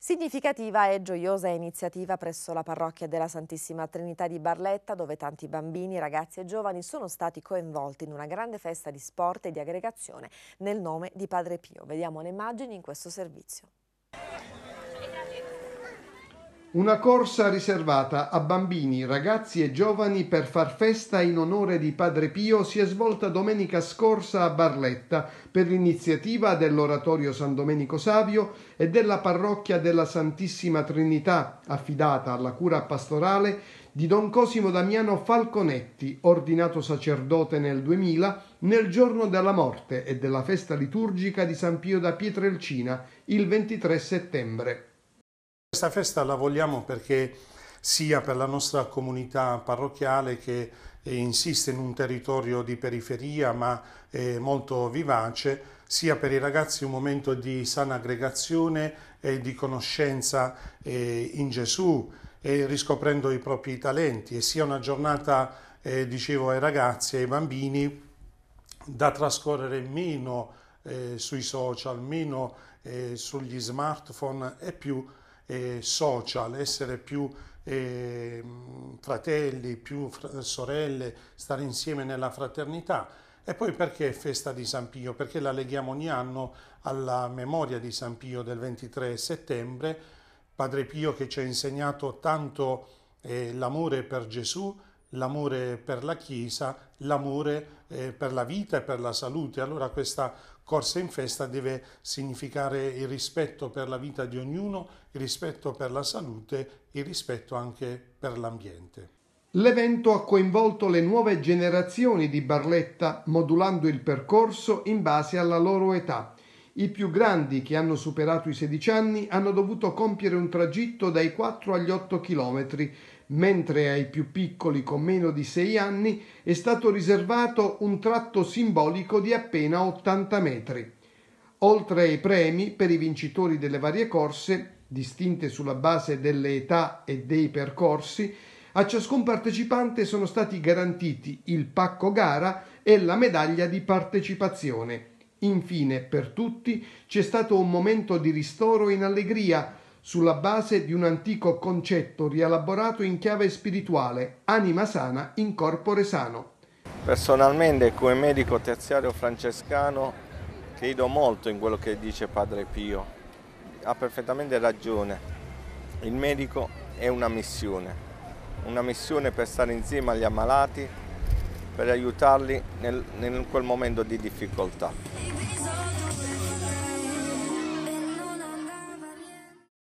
Significativa e gioiosa iniziativa presso la parrocchia della Santissima Trinità di Barletta, dove tanti bambini, ragazzi e giovani sono stati coinvolti in una grande festa di sport e di aggregazione nel nome di Padre Pio. Vediamo le immagini in questo servizio. Una corsa riservata a bambini, ragazzi e giovani per far festa in onore di Padre Pio si è svolta domenica scorsa a Barletta per l'iniziativa dell'Oratorio San Domenico Savio e della Parrocchia della Santissima Trinità, affidata alla cura pastorale di Don Cosimo Damiano Falconetti, ordinato sacerdote nel 2000, nel giorno della morte e della festa liturgica di San Pio da Pietrelcina, il 23 settembre. Questa festa la vogliamo perché sia per la nostra comunità parrocchiale che eh, insiste in un territorio di periferia ma eh, molto vivace, sia per i ragazzi un momento di sana aggregazione e di conoscenza eh, in Gesù, riscoprendo i propri talenti e sia una giornata, dicevo, ai ragazzi e ai bambini da trascorrere meno sui social, meno sugli smartphone e più eh, social, essere più eh, fratelli, più fr sorelle, stare insieme nella fraternità. E poi perché festa di San Pio? Perché la leghiamo ogni anno alla memoria di San Pio del 23 settembre, Padre Pio che ci ha insegnato tanto eh, l'amore per Gesù, l'amore per la Chiesa, l'amore eh, per la vita e per la salute. Allora questa corsa in festa deve significare il rispetto per la vita di ognuno, il rispetto per la salute, il rispetto anche per l'ambiente. L'evento ha coinvolto le nuove generazioni di Barletta, modulando il percorso in base alla loro età. I più grandi, che hanno superato i 16 anni, hanno dovuto compiere un tragitto dai 4 agli 8 chilometri mentre ai più piccoli con meno di 6 anni è stato riservato un tratto simbolico di appena 80 metri. Oltre ai premi per i vincitori delle varie corse, distinte sulla base delle età e dei percorsi, a ciascun partecipante sono stati garantiti il pacco gara e la medaglia di partecipazione. Infine, per tutti, c'è stato un momento di ristoro in allegria sulla base di un antico concetto rielaborato in chiave spirituale, anima sana in corpore sano. Personalmente come medico terziario francescano credo molto in quello che dice Padre Pio, ha perfettamente ragione, il medico è una missione, una missione per stare insieme agli ammalati, per aiutarli nel, in quel momento di difficoltà.